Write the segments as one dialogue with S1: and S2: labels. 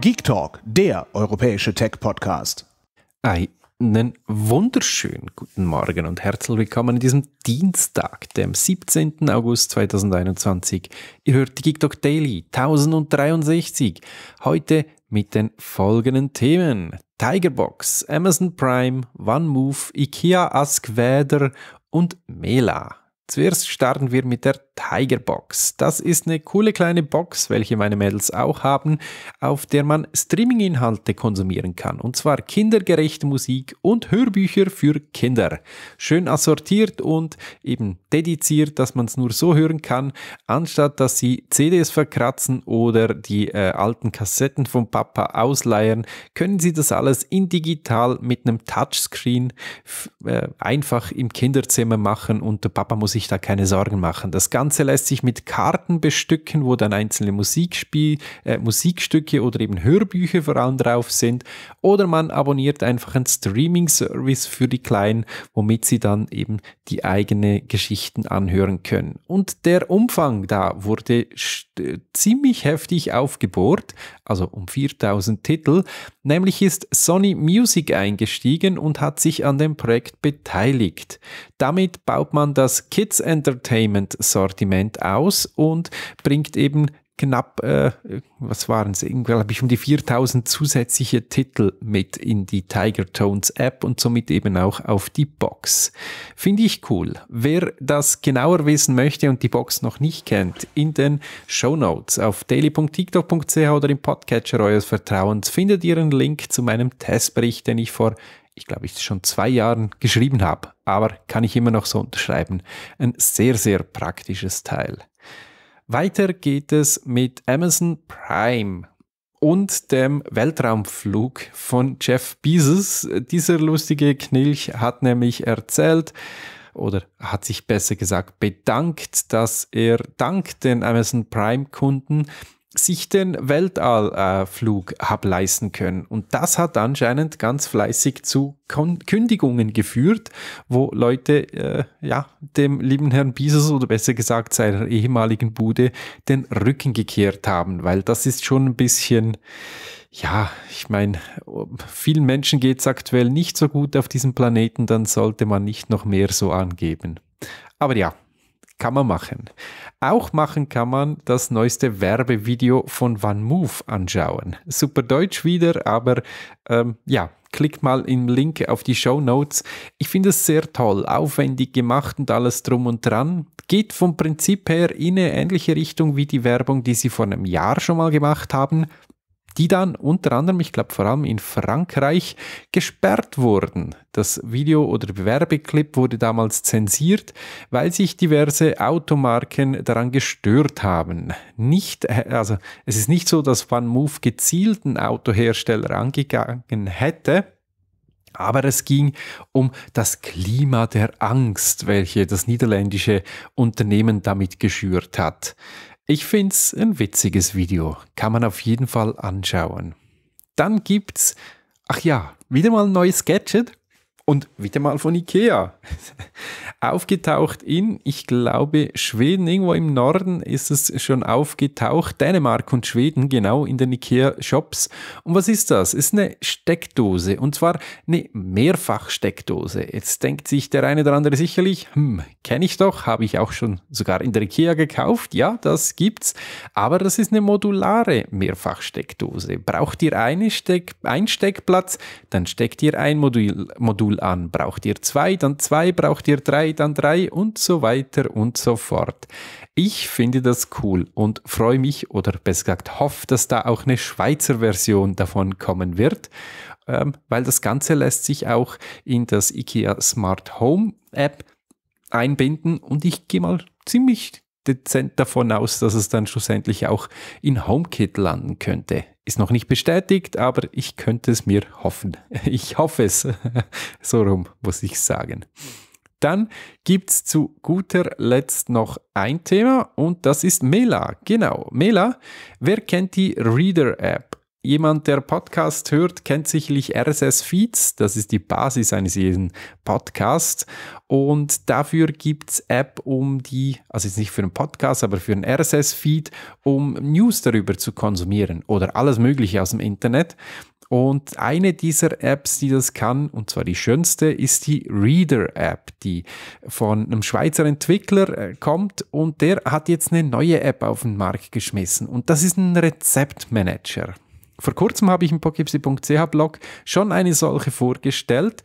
S1: Geek Talk, der europäische Tech-Podcast. Einen wunderschönen guten Morgen und herzlich willkommen an diesem Dienstag, dem 17. August 2021. Ihr hört die Geek Talk Daily 1063. Heute mit den folgenden Themen: Tigerbox, Amazon Prime, OneMove, IKEA Ask Vader und Mela. Zuerst starten wir mit der Tiger Box. Das ist eine coole kleine Box, welche meine Mädels auch haben, auf der man Streaming-Inhalte konsumieren kann. Und zwar kindergerechte Musik und Hörbücher für Kinder. Schön assortiert und eben dediziert, dass man es nur so hören kann, anstatt dass sie CDs verkratzen oder die äh, alten Kassetten von Papa ausleiern, können sie das alles in digital mit einem Touchscreen äh, einfach im Kinderzimmer machen und der Papa muss sich da keine Sorgen machen. Das Ganze lässt sich mit Karten bestücken, wo dann einzelne Musikspiel, äh, Musikstücke oder eben Hörbücher vor allem drauf sind. Oder man abonniert einfach einen Streaming-Service für die Kleinen, womit sie dann eben die eigenen Geschichten anhören können. Und der Umfang da wurde ziemlich heftig aufgebohrt, also um 4000 Titel. Nämlich ist Sony Music eingestiegen und hat sich an dem Projekt beteiligt. Damit baut man das Kit Kids Entertainment Sortiment aus und bringt eben knapp, äh, was waren es, glaube ich, um die 4000 zusätzliche Titel mit in die Tiger Tones App und somit eben auch auf die Box. Finde ich cool. Wer das genauer wissen möchte und die Box noch nicht kennt, in den Show Notes auf daily.tiktok.ch oder im Podcatcher eures Vertrauens findet ihr einen Link zu meinem Testbericht, den ich vor ich glaube, ich schon zwei Jahren geschrieben habe, aber kann ich immer noch so unterschreiben. Ein sehr, sehr praktisches Teil. Weiter geht es mit Amazon Prime und dem Weltraumflug von Jeff Bezos. Dieser lustige Knilch hat nämlich erzählt, oder hat sich besser gesagt bedankt, dass er dank den Amazon Prime Kunden sich den Weltallflug äh, leisten können. Und das hat anscheinend ganz fleißig zu Kon Kündigungen geführt, wo Leute äh, ja, dem lieben Herrn Bisos oder besser gesagt seiner ehemaligen Bude den Rücken gekehrt haben, weil das ist schon ein bisschen, ja, ich meine, vielen Menschen geht es aktuell nicht so gut auf diesem Planeten, dann sollte man nicht noch mehr so angeben. Aber ja, kann man machen. Auch machen kann man das neueste Werbevideo von OneMove anschauen. Super Deutsch wieder, aber ähm, ja, klickt mal im Link auf die Show Notes. Ich finde es sehr toll, aufwendig gemacht und alles drum und dran. Geht vom Prinzip her in eine ähnliche Richtung wie die Werbung, die sie vor einem Jahr schon mal gemacht haben die dann unter anderem, ich glaube vor allem in Frankreich, gesperrt wurden. Das Video oder Werbeclip wurde damals zensiert, weil sich diverse Automarken daran gestört haben. Nicht, äh, also es ist nicht so, dass OneMove gezielt einen Autohersteller angegangen hätte, aber es ging um das Klima der Angst, welche das niederländische Unternehmen damit geschürt hat. Ich find's ein witziges Video. Kann man auf jeden Fall anschauen. Dann gibt's, ach ja, wieder mal ein neues Gadget. Und wieder mal von Ikea. aufgetaucht in, ich glaube, Schweden, irgendwo im Norden ist es schon aufgetaucht. Dänemark und Schweden, genau, in den Ikea-Shops. Und was ist das? Ist eine Steckdose. Und zwar eine Mehrfachsteckdose. Jetzt denkt sich der eine oder andere sicherlich, hm, kenne ich doch, habe ich auch schon sogar in der Ikea gekauft. Ja, das gibt's. Aber das ist eine modulare Mehrfachsteckdose. Braucht ihr eine Steck einen Steckplatz, dann steckt ihr ein Modul. Modul 0 an. Braucht ihr zwei, dann zwei, braucht ihr drei, dann drei und so weiter und so fort. Ich finde das cool und freue mich oder besser gesagt hoffe, dass da auch eine Schweizer Version davon kommen wird, ähm, weil das Ganze lässt sich auch in das IKEA Smart Home App einbinden und ich gehe mal ziemlich dezent davon aus, dass es dann schlussendlich auch in HomeKit landen könnte. Ist noch nicht bestätigt, aber ich könnte es mir hoffen. Ich hoffe es. so rum muss ich sagen. Dann gibt es zu guter Letzt noch ein Thema und das ist Mela. Genau, Mela. Wer kennt die Reader-App? Jemand, der Podcast hört, kennt sicherlich RSS-Feeds. Das ist die Basis eines jeden Podcasts. Und dafür gibt es App, um die, also jetzt nicht für einen Podcast, aber für einen RSS-Feed, um News darüber zu konsumieren oder alles Mögliche aus dem Internet. Und eine dieser Apps, die das kann, und zwar die schönste, ist die Reader-App, die von einem Schweizer Entwickler äh, kommt und der hat jetzt eine neue App auf den Markt geschmissen. Und das ist ein Rezeptmanager. Vor kurzem habe ich im pokipsi.ch-Blog schon eine solche vorgestellt.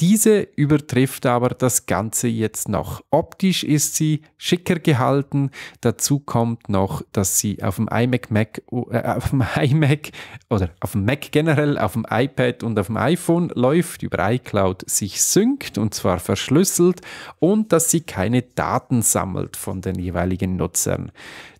S1: Diese übertrifft aber das Ganze jetzt noch. Optisch ist sie schicker gehalten. Dazu kommt noch, dass sie auf dem iMac, Mac, äh, auf dem iMac oder auf dem Mac generell, auf dem iPad und auf dem iPhone läuft, über iCloud sich synkt und zwar verschlüsselt und dass sie keine Daten sammelt von den jeweiligen Nutzern.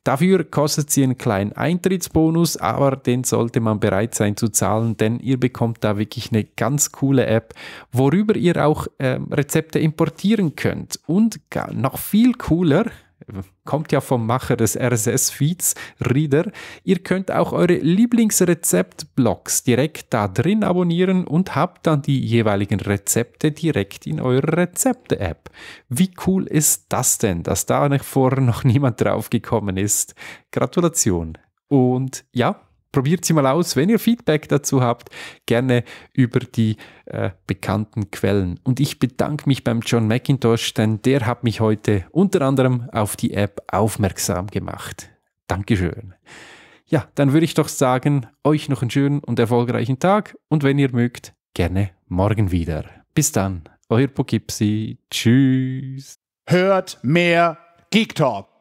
S1: Dafür kostet sie einen kleinen Eintrittsbonus, aber den sollte man bereit sein zu zahlen, denn ihr bekommt da wirklich eine ganz coole App, worüber ihr auch äh, Rezepte importieren könnt. Und noch viel cooler, kommt ja vom Macher des RSS-Feeds, Reader. Ihr könnt auch eure Lieblingsrezept-Blogs direkt da drin abonnieren und habt dann die jeweiligen Rezepte direkt in eurer Rezepte-App. Wie cool ist das denn, dass da vorher noch niemand drauf gekommen ist? Gratulation. Und ja, Probiert sie mal aus. Wenn ihr Feedback dazu habt, gerne über die äh, bekannten Quellen. Und ich bedanke mich beim John McIntosh, denn der hat mich heute unter anderem auf die App aufmerksam gemacht. Dankeschön. Ja, dann würde ich doch sagen, euch noch einen schönen und erfolgreichen Tag und wenn ihr mögt, gerne morgen wieder. Bis dann, euer Pogipsi. Tschüss. Hört mehr Geek Talk.